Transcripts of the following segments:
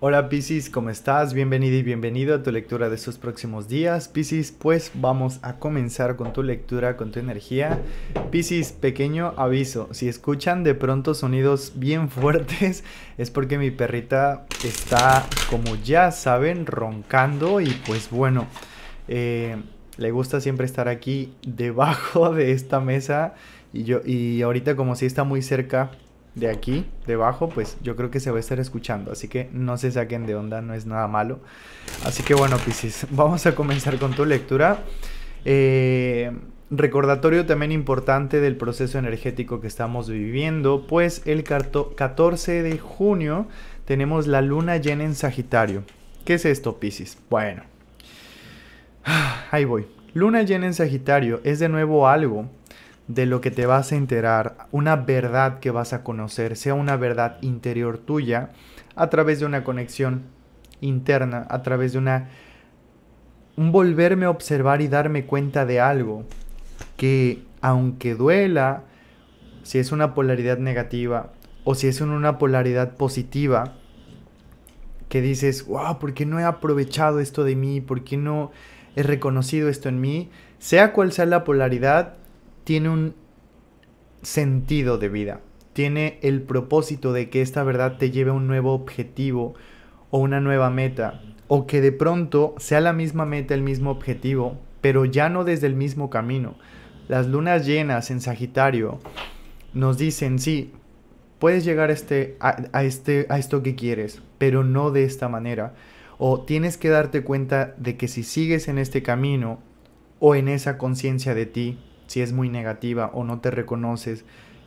Hola Piscis, ¿cómo estás? Bienvenido y bienvenido a tu lectura de estos próximos días. Piscis, pues vamos a comenzar con tu lectura, con tu energía. Piscis, pequeño aviso, si escuchan de pronto sonidos bien fuertes es porque mi perrita está, como ya saben, roncando y pues bueno, eh, le gusta siempre estar aquí debajo de esta mesa y, yo, y ahorita como si está muy cerca de aquí, debajo, pues yo creo que se va a estar escuchando. Así que no se saquen de onda, no es nada malo. Así que bueno, Piscis, vamos a comenzar con tu lectura. Eh, recordatorio también importante del proceso energético que estamos viviendo, pues el 14 de junio tenemos la luna llena en Sagitario. ¿Qué es esto, Piscis? Bueno, ahí voy. Luna llena en Sagitario es de nuevo algo de lo que te vas a enterar, una verdad que vas a conocer, sea una verdad interior tuya, a través de una conexión interna, a través de una un volverme a observar y darme cuenta de algo que aunque duela, si es una polaridad negativa o si es una polaridad positiva, que dices, wow, ¿por qué no he aprovechado esto de mí? ¿Por qué no he reconocido esto en mí? Sea cual sea la polaridad, tiene un sentido de vida, tiene el propósito de que esta verdad te lleve a un nuevo objetivo o una nueva meta, o que de pronto sea la misma meta, el mismo objetivo, pero ya no desde el mismo camino. Las lunas llenas en Sagitario nos dicen, sí, puedes llegar a, este, a, a este, esto que quieres, pero no de esta manera. O tienes que darte cuenta de que si sigues en este camino o en esa conciencia de ti, si es muy negativa o no te reconoces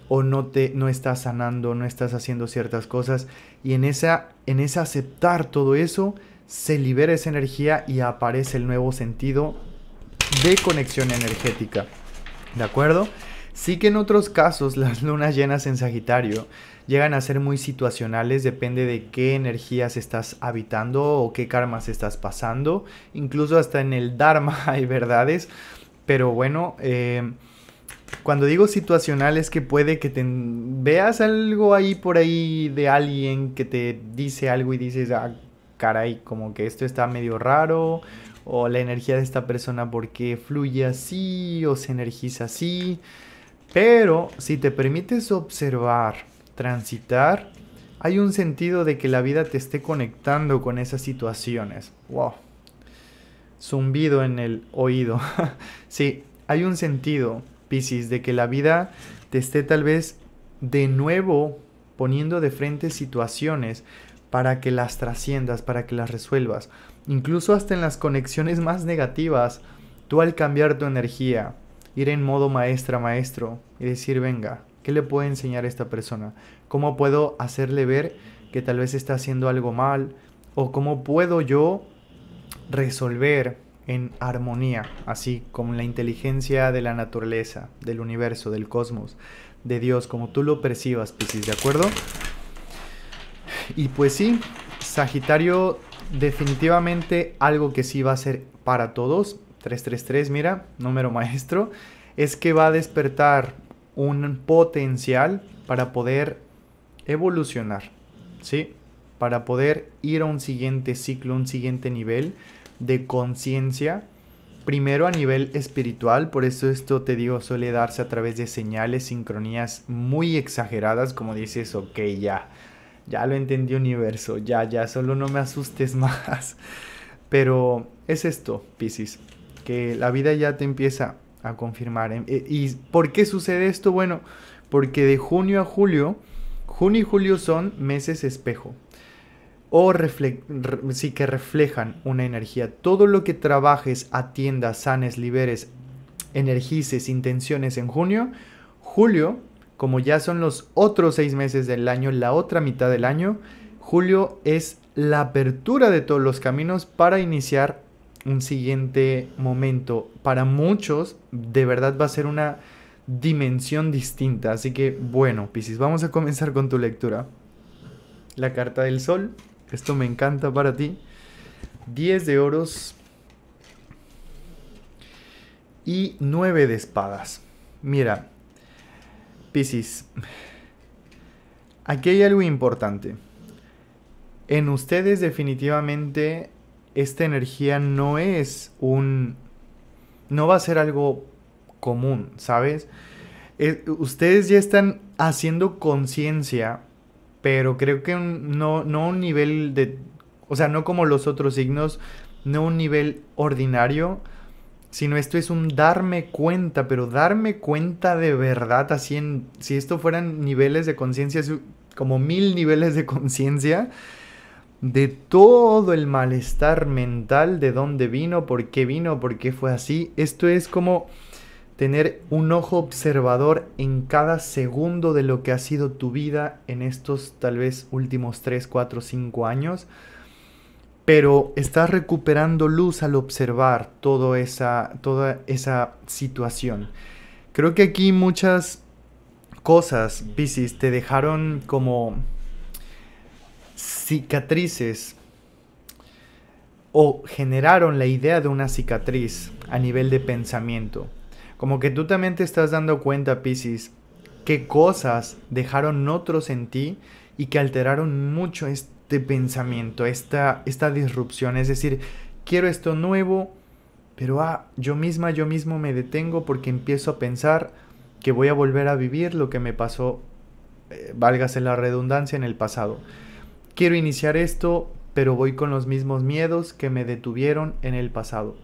o no te no estás sanando, no estás haciendo ciertas cosas y en esa en esa aceptar todo eso se libera esa energía y aparece el nuevo sentido de conexión energética. ¿De acuerdo? Sí que en otros casos las lunas llenas en Sagitario llegan a ser muy situacionales, depende de qué energías estás habitando o qué karmas estás pasando, incluso hasta en el Dharma hay verdades pero bueno, em, cuando digo situacional es que puede que te veas algo ahí por ahí de alguien que te dice algo y dices, ah, caray, como que esto está medio raro, o la energía de esta persona porque fluye así o se energiza así. Pero si te permites observar, transitar, hay un sentido de que la vida te esté conectando con esas situaciones. ¡Wow! zumbido en el oído. sí, hay un sentido, Piscis, de que la vida te esté tal vez de nuevo poniendo de frente situaciones para que las trasciendas, para que las resuelvas. Incluso hasta en las conexiones más negativas, tú al cambiar tu energía, ir en modo maestra, maestro, y decir, venga, ¿qué le puedo enseñar a esta persona? ¿Cómo puedo hacerle ver que tal vez está haciendo algo mal? ¿O cómo puedo yo resolver en armonía, así como la inteligencia de la naturaleza, del universo, del cosmos, de Dios, como tú lo percibas, Piscis, ¿de acuerdo? Y pues sí, Sagitario definitivamente algo que sí va a ser para todos, 333, mira, número maestro, es que va a despertar un potencial para poder evolucionar, ¿sí? Para poder ir a un siguiente ciclo, un siguiente nivel de conciencia, primero a nivel espiritual, por eso esto te digo suele darse a través de señales, sincronías muy exageradas, como dices, ok, ya, ya lo entendí universo, ya, ya, solo no me asustes más. Pero es esto, Piscis, que la vida ya te empieza a confirmar. Em, eh, ¿Y por qué sucede esto? Bueno, porque de junio a julio, junio y julio son meses espejo o sí, que reflejan una energía. Todo lo que trabajes, atiendas, sanes, liberes, energices, intenciones en junio, julio, como ya son los otros seis meses del año, la otra mitad del año, julio es la apertura de todos los caminos para iniciar un siguiente momento. Para muchos, de verdad va a ser una dimensión distinta. Así que, bueno, Piscis, vamos a comenzar con tu lectura. La carta del sol. Esto me encanta para ti. 10 de oros y 9 de espadas. Mira, Piscis, aquí hay algo importante. En ustedes definitivamente esta energía no es un... no va a ser algo común, ¿sabes? Eh, ustedes ya están haciendo conciencia pero creo que no, no un nivel de, o sea, no como los otros signos, no un nivel ordinario, sino esto es un darme cuenta, pero darme cuenta de verdad, así en, si esto fueran niveles de conciencia, como mil niveles de conciencia, de todo el malestar mental, de dónde vino, por qué vino, por qué fue así, esto es como tener un ojo observador en cada segundo de lo que ha sido tu vida en estos tal vez últimos 3, 4, 5 años, pero estás recuperando luz al observar toda esa, toda esa situación. Creo que aquí muchas cosas, Piscis, te dejaron como cicatrices o generaron la idea de una cicatriz a nivel de pensamiento. Como que tú también te estás dando cuenta, Piscis, qué cosas dejaron otros en ti y que alteraron mucho este pensamiento, esta, esta disrupción. Es decir, quiero esto nuevo, pero ah, yo misma, yo mismo me detengo porque empiezo a pensar que voy a volver a vivir lo que me pasó, eh, válgase la redundancia, en el pasado. Quiero iniciar esto, pero voy con los mismos miedos que me detuvieron en el pasado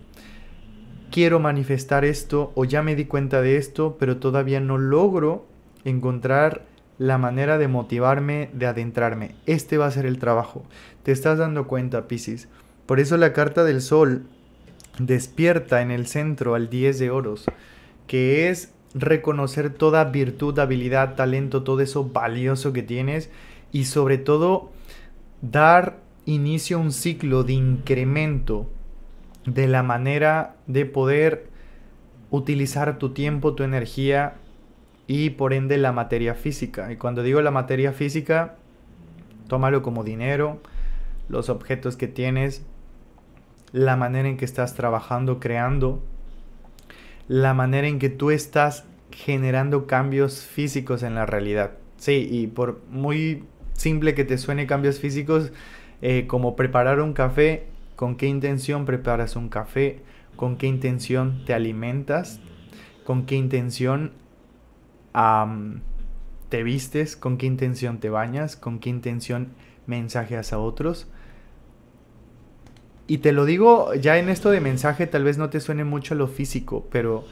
quiero manifestar esto o ya me di cuenta de esto, pero todavía no logro encontrar la manera de motivarme, de adentrarme. Este va a ser el trabajo. Te estás dando cuenta, Piscis. Por eso la carta del sol despierta en el centro al 10 de oros, que es reconocer toda virtud, habilidad, talento, todo eso valioso que tienes y sobre todo dar inicio a un ciclo de incremento de la manera de poder utilizar tu tiempo, tu energía y por ende la materia física. Y cuando digo la materia física, tómalo como dinero, los objetos que tienes, la manera en que estás trabajando, creando, la manera en que tú estás generando cambios físicos en la realidad. Sí, y por muy simple que te suene cambios físicos, eh, como preparar un café, con qué intención preparas un café, con qué intención te alimentas, con qué intención te vistes, con qué intención te bañas, con qué intención mensajeas a otros. Y te lo digo ya en esto de mensaje, tal vez no te suene mucho lo físico, pero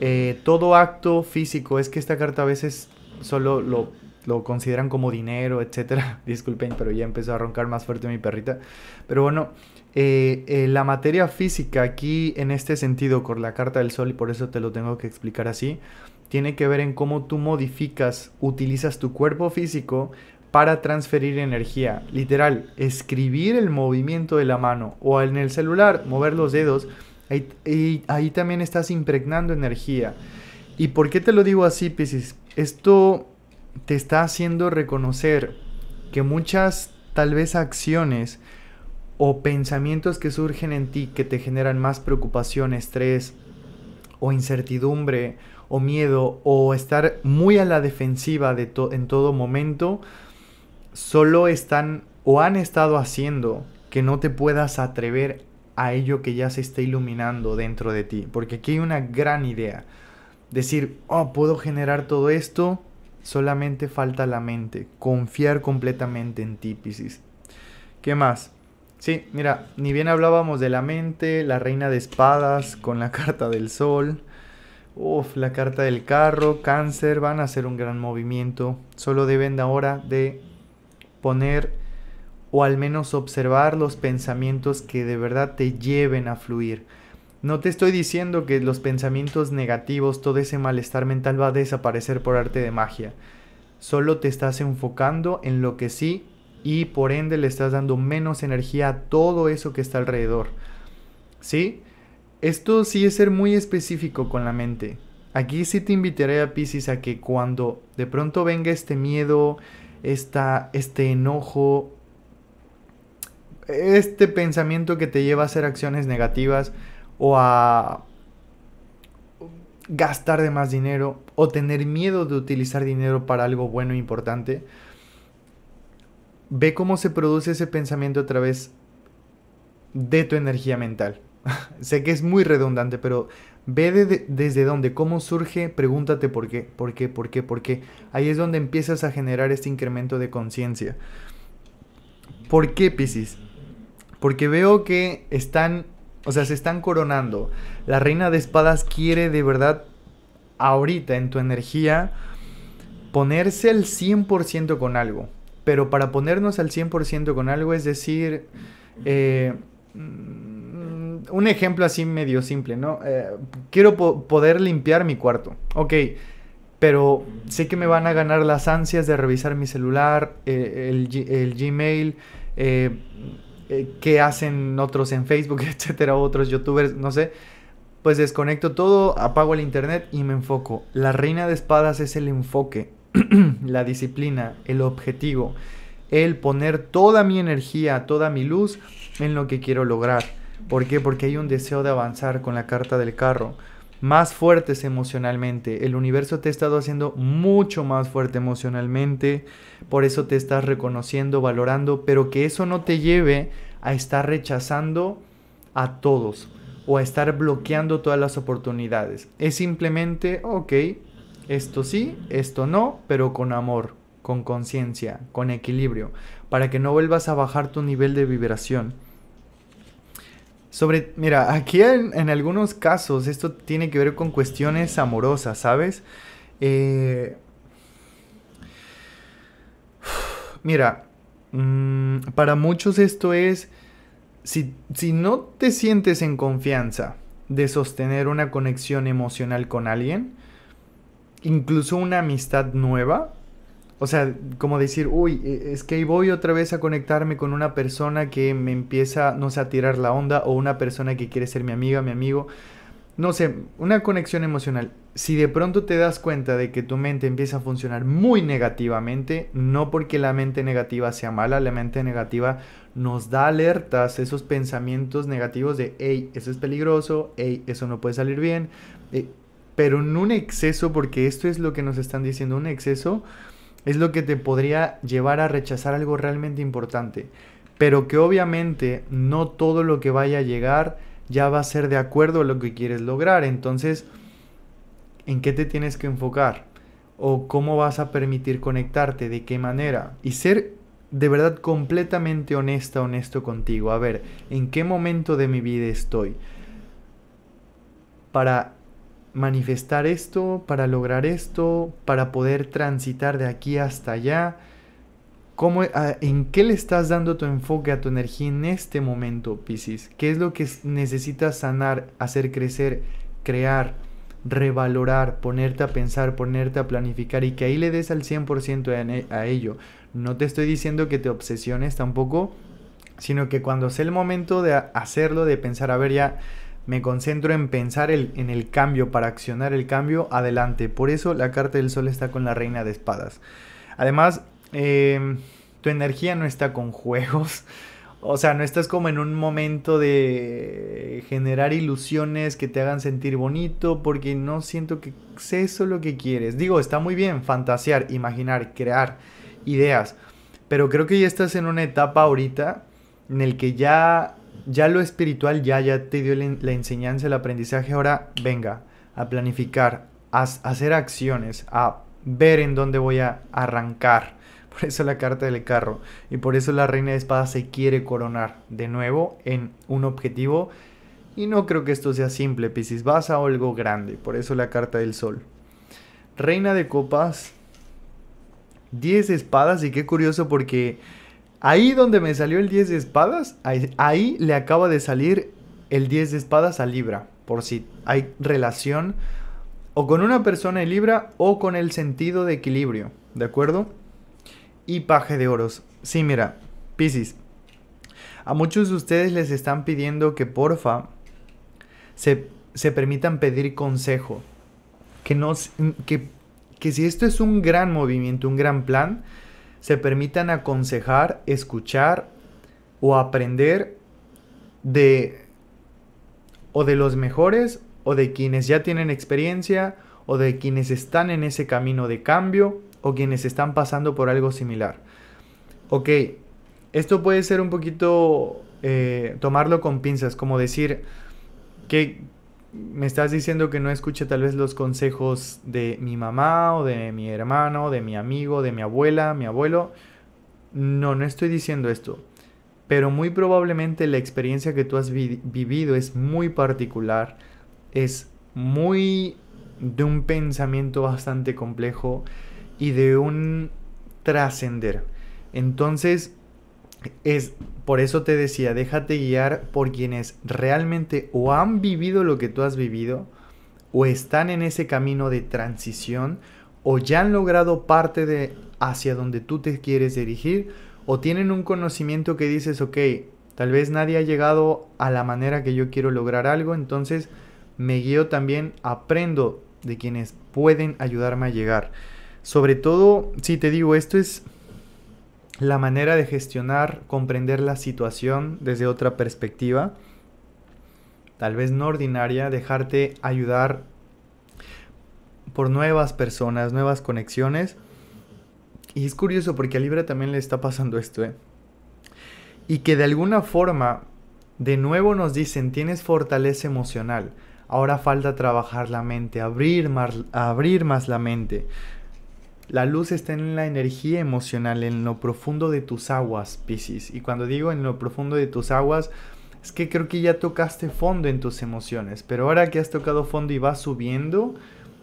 eh, todo acto físico, es que esta carta a veces solo lo, lo consideran como dinero, etc. Disculpen, pero ya empezó a roncar más fuerte mi perrita. Pero bueno, eh, eh, la materia física aquí en este sentido con la carta del sol, y por eso te lo tengo que explicar así, tiene que ver en cómo tú modificas, utilizas tu cuerpo físico para transferir energía. Literal, escribir el movimiento de la mano o en el celular, mover los dedos, ahí, ahí, también estás impregnando energía. ¿Y por qué te lo digo así, Piscis? Esto te está haciendo reconocer que muchas tal vez acciones o pensamientos que surgen en ti que te generan más preocupación, estrés o incertidumbre o miedo o estar muy a la defensiva de en todo momento, solo están o han estado haciendo que no te puedas atrever a ello que ya se está iluminando dentro de ti. Porque aquí hay una gran idea. Decir, oh, puedo generar todo esto, solamente falta la mente. Confiar completamente en ti, Pisces. ¿Qué más? Sí, mira, ni bien hablábamos de la mente, la reina de espadas con la carta del sol. Uf, la carta del carro, cáncer, van a hacer un gran movimiento. Solo deben ahora de poner o al menos observar los pensamientos que de verdad te lleven a fluir. No te estoy diciendo que los pensamientos negativos, todo ese malestar mental va a desaparecer por arte de magia. Solo te estás enfocando en lo que sí y por ende le estás dando menos energía a todo eso que está alrededor. ¿Sí? Esto sí es ser muy específico con la mente. Aquí sí te invitaré a Pisces a que cuando de pronto venga este miedo, este enojo, este pensamiento que te lleva a hacer acciones negativas o a gastar de más dinero o tener miedo de utilizar dinero para algo bueno e importante, ve cómo se produce ese pensamiento a través de tu energía mental. sé que es muy redundante, pero ve desde dónde, cómo surge, pregúntate por qué, por qué, por qué, por qué. Ahí es donde empiezas a generar este incremento de conciencia. ¿Por qué, Pisces? Porque veo que están, o sea, se están coronando. La reina de espadas quiere de verdad, ahorita en tu energía, ponerse al 100% con algo pero para ponernos al 100% con algo, es decir, eh, mm, un ejemplo así medio simple, ¿no? Eh, quiero poder limpiar mi cuarto, ok, pero sé que me van a ganar las ansias de revisar mi celular, eh, el, Gmail, qué hacen otros en Facebook, etcétera, otros youtubers, no sé. Pues desconecto todo, apago el internet y me enfoco. La reina de espadas es el enfoque la disciplina, el objetivo, el poner toda mi energía, toda mi luz en lo que quiero lograr. ¿Por qué? Porque hay un deseo de avanzar con la carta del carro. Más fuertes emocionalmente. El universo te ha estado haciendo mucho más fuerte emocionalmente. Por eso te estás reconociendo, valorando. Pero que eso no te lleve a estar rechazando a todos o a estar bloqueando todas las oportunidades. Es simplemente, ok, esto sí, esto no, pero con amor, con conciencia, con equilibrio, para que no vuelvas a bajar tu nivel de vibración. Sobre, mira, aquí en, en algunos casos esto tiene que ver con cuestiones amorosas, ¿sabes? Eh, mira, mm, para muchos esto es, si no te sientes en confianza de sostener una conexión emocional con alguien, incluso una amistad nueva. O sea, como decir, uy, e, es que voy otra vez a conectarme con una persona que me empieza, no sé, a tirar la onda o una persona que quiere ser mi amiga, mi amigo. No sé, una conexión emocional. Si de pronto te das cuenta de que tu mente empieza a funcionar muy negativamente, no porque la mente negativa sea mala, la mente negativa nos da alertas, esos pensamientos negativos de, hey, eso es peligroso, hey, eso no puede salir bien. Eh, pero en un exceso, porque esto es lo que nos están diciendo, un exceso es lo que te podría llevar a rechazar algo realmente importante, pero que obviamente no todo lo que vaya a llegar ya va a ser de acuerdo a lo que quieres lograr, entonces, ¿en qué te tienes que enfocar? ¿O cómo vas a permitir conectarte? ¿De qué manera? Y ser de verdad completamente honesta, honesto contigo. A ver, ¿en qué momento de mi vida estoy? Para manifestar esto, para lograr esto, para poder transitar de aquí hasta allá. ¿Cómo, ¿En qué le estás dando tu enfoque, a tu energía en este momento, Piscis? ¿Qué es lo que necesitas sanar, hacer crecer, crear, revalorar, ponerte a pensar, ponerte a planificar y que ahí le des al 100% a ello? No te estoy diciendo que te obsesiones tampoco, sino que cuando sea el momento de hacerlo, de pensar, a ver, ya me concentro en pensar en el cambio, para accionar el cambio adelante. Por eso la carta del sol está con la reina de espadas. Además, em, tu energía no está con juegos. O sea, no estás como en un momento de generar ilusiones que te hagan sentir bonito, porque no siento que sé eso lo que quieres. Digo, está muy bien fantasear, imaginar, crear ideas, pero creo que ya estás en una etapa ahorita en el que ya ya lo espiritual ya, ya te dio la, enseñanza, el aprendizaje, ahora venga a planificar, a, hacer acciones, a ver en dónde voy a arrancar. Por eso la carta del carro y por eso la reina de espadas se quiere coronar de nuevo en un objetivo. Y no creo que esto sea simple, Piscis, vas a algo grande, por eso la carta del sol. Reina de copas, 10 espadas y qué curioso porque Ahí donde me salió el 10 de espadas, ahí, le acaba de salir el 10 de espadas a Libra, por si hay relación o con una persona en Libra o con el sentido de equilibrio, ¿de acuerdo? Y paje de oros. Sí, mira, Piscis. A muchos de ustedes les están pidiendo que porfa se, se permitan pedir consejo. Que, no, que, que si esto es un gran movimiento, un gran plan, se permitan aconsejar, escuchar o aprender de o de los mejores o de quienes ya tienen experiencia o de quienes están en ese camino de cambio o quienes están pasando por algo similar. Ok, esto puede ser un poquito eh, tomarlo con pinzas, como decir que me estás diciendo que no escuche tal vez los consejos de mi mamá o de mi hermano, de mi amigo, de mi abuela, mi abuelo. No, no estoy diciendo esto. Pero muy probablemente la experiencia que tú has vivido es muy particular, es muy de un pensamiento bastante complejo y de un trascender. Entonces, es por eso te decía, déjate guiar por quienes realmente o han vivido lo que tú has vivido, o están en ese camino de transición, o ya han logrado parte de hacia donde tú te quieres dirigir, o tienen un conocimiento que dices, ok, tal vez nadie ha llegado a la manera que yo quiero lograr algo, entonces me guío también, aprendo de quienes pueden ayudarme a llegar. Sobre todo, si te digo, esto es la manera de gestionar, comprender la situación desde otra perspectiva, tal vez no ordinaria, dejarte ayudar por nuevas personas, nuevas conexiones. Y es curioso porque a Libra también le está pasando esto, ¿eh? Y que de alguna forma, de nuevo nos dicen, tienes fortaleza emocional, ahora falta trabajar la mente, abrir más, abrir más la mente, la luz está en la energía emocional, en lo profundo de tus aguas, Piscis. Y cuando digo en lo profundo de tus aguas, es que creo que ya tocaste fondo en tus emociones. Pero ahora que has tocado fondo y vas subiendo,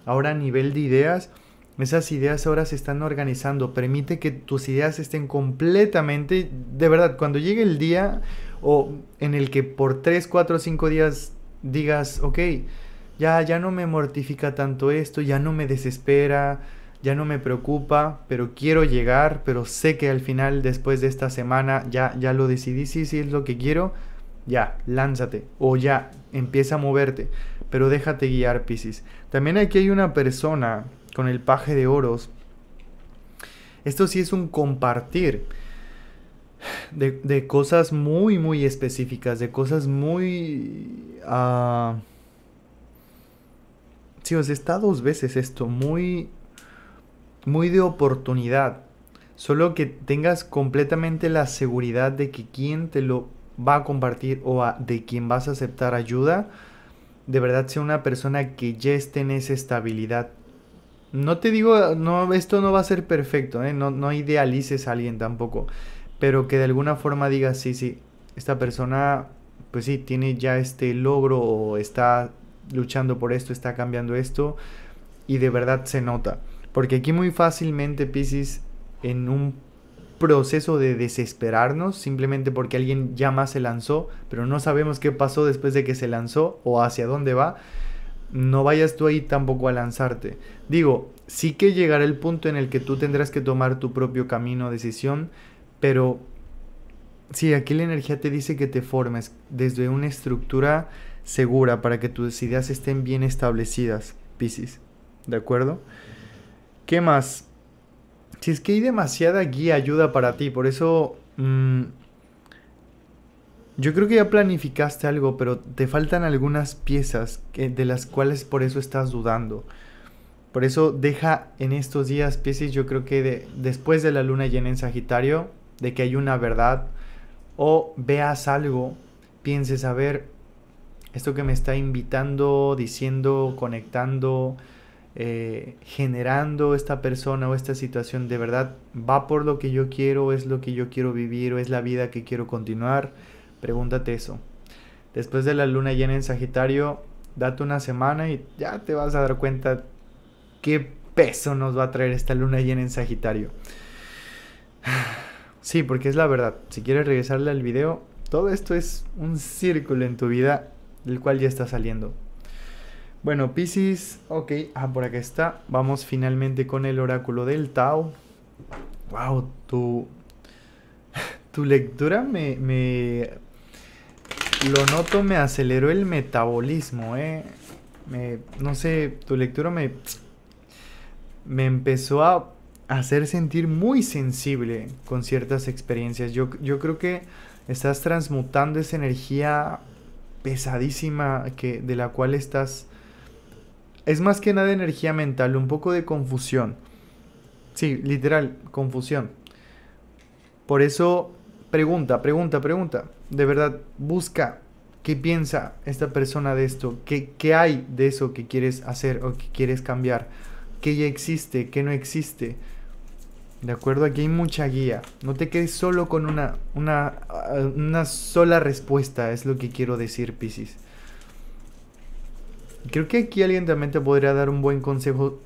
ahora a nivel de ideas, esas ideas ahora se están organizando. Permite que tus ideas estén completamente, de verdad, cuando llegue el día o en el que por 3, 4, 5 días digas, ok, ya, ya no me mortifica tanto esto, ya no me desespera, ya no me preocupa, pero quiero llegar, pero sé que al final, después de esta semana, ya, ya lo decidí, sí, sí es lo que quiero, ya, lánzate, o ya, empieza a moverte, pero déjate guiar, Piscis. También aquí hay una persona con el paje de oros. Esto sí es un compartir. De, cosas muy, muy específicas, de cosas muy... Ah, sí, os está dos veces esto, muy muy de oportunidad. Solo que tengas completamente la seguridad de que quien te lo va a compartir o de quien vas a aceptar ayuda, de verdad sea una persona que ya esté en esa estabilidad. No te digo, no, esto no va a ser perfecto, ¿eh? no, no idealices a alguien tampoco, pero que de alguna forma digas, sí, sí, esta persona, pues sí, tiene ya este logro o está luchando por esto, está cambiando esto, y de verdad se nota. Porque aquí muy fácilmente, Pisces, en un proceso de desesperarnos, simplemente porque alguien ya más se lanzó, pero no sabemos qué pasó después de que se lanzó o hacia dónde va, no vayas tú ahí tampoco a lanzarte. Digo, sí que llegará el punto en el que tú tendrás que tomar tu propio camino, decisión, pero sí, aquí la energía te dice que te formes desde una estructura segura para que tus ideas estén bien establecidas, Pisces, ¿De acuerdo? ¿Qué más? Si es que hay demasiada guía, ayuda para ti, por eso... Mm, yo creo que ya planificaste algo, pero te faltan algunas piezas de las cuales por eso estás dudando. Por eso deja en estos días, piezas, yo creo que después de la luna llena en Sagitario, de que hay una verdad, o veas algo, pienses, a ver, esto que me está invitando, diciendo, conectando, eh, generando esta persona o esta situación de verdad va por lo que yo quiero, es lo que yo quiero vivir o es la vida que quiero continuar? Pregúntate eso. Después de la luna llena en Sagitario, date una semana y ya te vas a dar cuenta qué peso nos va a traer esta luna llena en Sagitario. Sí, porque es la verdad. Si quieres regresarle al video, todo esto es un círculo en tu vida del cual ya está saliendo. Bueno, Pisces, ok, ah, por acá está. Vamos finalmente con el oráculo del Tao. Wow, tu, tu lectura me, Lo noto, me aceleró el metabolismo, ¿eh? Me, no sé, tu lectura me... Me empezó a hacer sentir muy sensible con ciertas experiencias. Yo, yo creo que estás transmutando esa energía pesadísima que, de la cual estás es más que nada energía mental, un poco de confusión. Sí, literal, confusión. Por eso, pregunta, pregunta, pregunta. De verdad, busca qué piensa esta persona de esto, qué, qué hay de eso que quieres hacer o que quieres cambiar, qué ya existe, qué no existe. De acuerdo, aquí hay mucha guía. No te quedes solo con una, una, ah, una sola respuesta, es lo que quiero decir, Piscis. Creo que aquí alguien también te podría dar un buen consejo.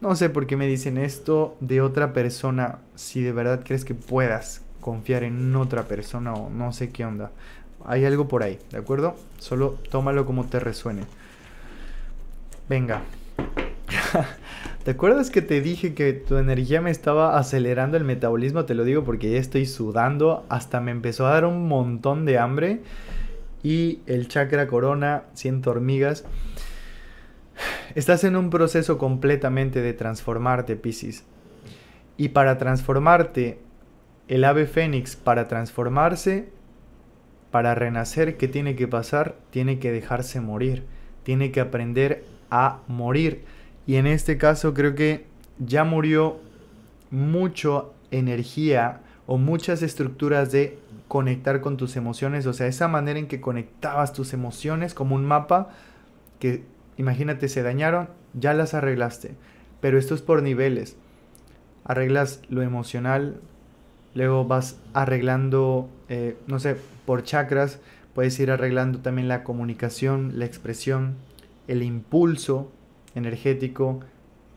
No sé por qué me dicen esto de otra persona. Si de verdad crees que puedas confiar en otra persona o no sé qué onda. Hay algo por ahí, ¿de acuerdo? Solo tómalo como te resuene. Venga. ¿Te acuerdas que te dije que tu energía me estaba acelerando el metabolismo? Te lo digo porque ya estoy sudando. Hasta me empezó a dar un montón de hambre. Y el chakra corona, siento hormigas. Estás en un proceso completamente de transformarte, Piscis. Y para transformarte, el ave fénix, para transformarse, para renacer, ¿qué tiene que pasar? Tiene que dejarse morir, tiene que aprender a morir. Y en este caso creo que ya murió mucha energía o muchas estructuras de conectar con tus emociones, o sea, esa manera en que conectabas tus emociones como un mapa que Imagínate, se dañaron, ya las arreglaste. Pero esto es por niveles. Arreglas lo emocional, luego vas arreglando, eh, no sé, por chakras, puedes ir arreglando también la comunicación, la expresión, el impulso energético,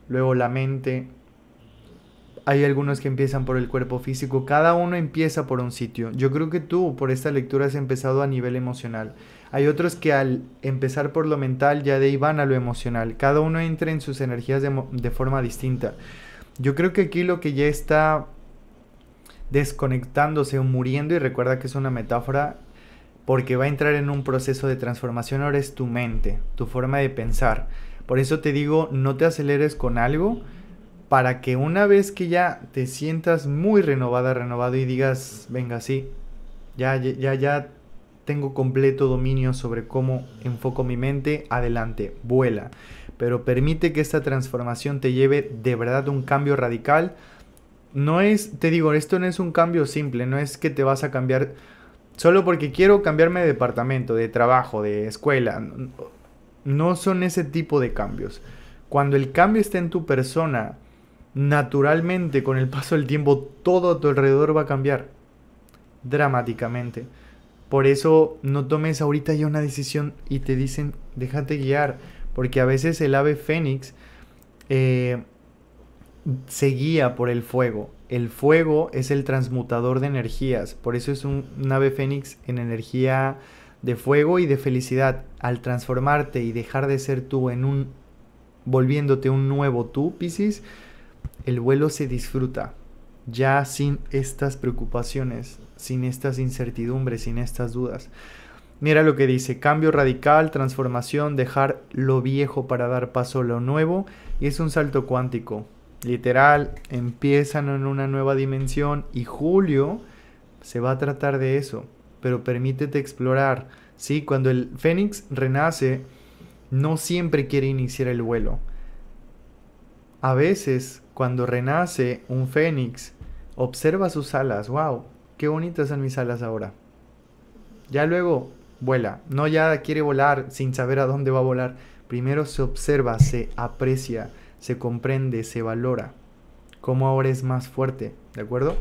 luego la mente. Hay algunos que empiezan por el cuerpo físico, cada uno empieza por un sitio. Yo creo que tú por esta lectura has empezado a nivel emocional. Hay otros que al empezar por lo mental ya de ahí van a lo emocional. Cada uno entra en sus energías de, forma distinta. Yo creo que aquí lo que ya está desconectándose o muriendo, y recuerda que es una metáfora, porque va a entrar en un proceso de transformación, ahora es tu mente, tu forma de pensar. Por eso te digo, no te aceleres con algo, para que una vez que ya te sientas muy renovada, renovado y digas, venga, sí, ya, ya, ya tengo completo dominio sobre cómo enfoco mi mente, adelante, vuela. Pero permite que esta transformación te lleve de verdad a un cambio radical. No es, te digo, esto no es un cambio simple, no es que te vas a cambiar solo porque quiero cambiarme de departamento, de trabajo, de escuela. No son ese tipo de cambios. Cuando el cambio está en tu persona, naturalmente con el paso del tiempo todo a tu alrededor va a cambiar dramáticamente. Por eso no tomes ahorita ya una decisión y te dicen, déjate guiar, porque a veces el ave fénix eh, se guía por el fuego. El fuego es el transmutador de energías, por eso es un, ave fénix en energía de fuego y de felicidad. Al transformarte y dejar de ser tú en un, volviéndote un nuevo tú, Piscis, el vuelo se disfruta, ya sin estas preocupaciones sin estas incertidumbres, sin estas dudas. Mira lo que dice, cambio radical, transformación, dejar lo viejo para dar paso a lo nuevo, y es un salto cuántico. Literal, empiezan en una nueva dimensión y Julio se va a tratar de eso, pero permítete explorar. ¿sí? Cuando el Fénix renace, no siempre quiere iniciar el vuelo. A veces, cuando renace un Fénix, observa sus alas, wow, qué bonitas son mis alas ahora. Ya luego vuela, no ya quiere volar sin saber a dónde va a volar. Primero se observa, se aprecia, se comprende, se valora. Como ahora es más fuerte, ¿de acuerdo?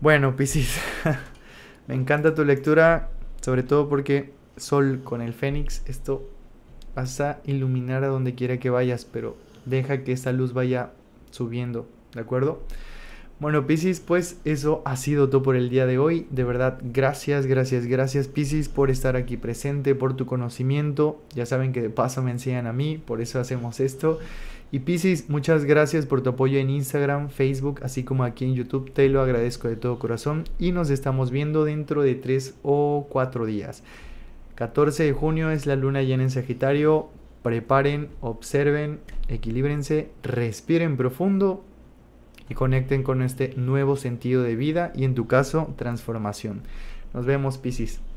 Bueno, Piscis, me encanta tu lectura, sobre todo porque Sol con el Fénix, esto vas a iluminar a donde quiera que vayas, pero deja que esa luz vaya subiendo, ¿de acuerdo? Bueno, Piscis, pues eso ha sido todo por el día de hoy. De verdad, gracias, gracias, gracias, Piscis, por estar aquí presente, por tu conocimiento. Ya saben que de paso me enseñan a mí, por eso hacemos esto. Y Piscis, muchas gracias por tu apoyo en Instagram, Facebook, así como aquí en YouTube. Te lo agradezco de todo corazón y nos estamos viendo dentro de tres o cuatro días. 14 de junio es la luna llena en Sagitario. Preparen, observen, equilíbrense, respiren profundo y conecten con este nuevo sentido de vida y en tu caso transformación. Nos vemos, Piscis.